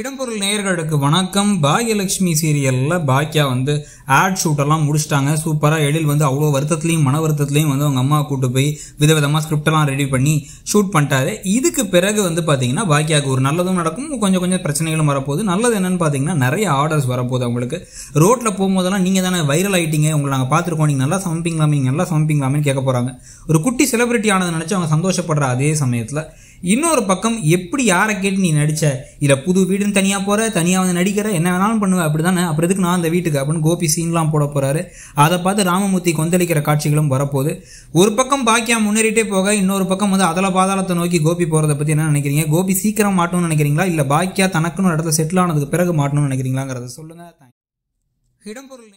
இடம்பொருள் நேயர்களுக்கு வணக்கம் பாக்யலட்சுமி சீரியலில் பாக்கியா வந்து ஆட் ஷூட்டெல்லாம் முடிச்சிட்டாங்க சூப்பராக எழில் வந்து அவ்வளோ வருத்தத்துலையும் மன வருத்தத்துலையும் வந்து அவங்க அம்மா கூட்டு போய் விதவிதமாக ஸ்கிரிப்டெல்லாம் ரெடி பண்ணி ஷூட் பண்ணிட்டாரு இதுக்கு பிறகு வந்து பார்த்தீங்கன்னா பாக்கியாவுக்கு ஒரு நல்லதும் நடக்கும் கொஞ்சம் கொஞ்சம் பிரச்சனைகளும் வரப்போகுது நல்லது என்னன்னு பார்த்தீங்கன்னா நிறைய ஆர்டர்ஸ் வரப்போகுது அவங்களுக்கு ரோட்டில் போகும்போதெல்லாம் நீங்கள் தானே வைரல் ஆகிட்டீங்க உங்களை நாங்கள் பார்த்துருக்கோம் நீங்கள் நல்லா சமைப்பீங்களாமே நீங்கள் நல்லா சமைப்பீங்களாமேன்னு கேட்க போகிறாங்க ஒரு குட்டி செலிபிரிட்டி ஆனதை நினச்சி அவங்க சந்தோஷப்படுற அதே சமயத்தில் இன்னொரு பக்கம் எப்படி யாரை கேட்டு நீ நடித்த இதில் புது வீடுன்னு தனியாக போகிற தனியாக வந்து நடிக்கிற என்ன வேணாலும் பண்ணுவேன் அப்படி தானே அப்புறம் எதுக்கு நான் அந்த வீட்டுக்கு அப்படின்னு கோபி சீன்லாம் போட போகிறாரு அதை பார்த்து ராமமூர்த்தி கொந்தளிக்கிற காட்சிகளும் வரப்போகுது ஒரு பக்கம் பாக்கியா முன்னேறிட்டே போக இன்னொரு பக்கம் வந்து அதில் பாதாளத்தை நோக்கி கோபி போகிறத பற்றி என்ன நினைக்கிறீங்க கோபி சீக்கிரம் மாட்டணும்னு நினைக்கிறீங்களா இல்லை பாக்கியா தனக்குன்னு ஒரு இடத்துல செட்டில் ஆனதுக்கு பிறகு மாட்டணும்னு நினைக்கிறீங்களாங்கிறத சொல்லுங்கள் இடம்பொருள்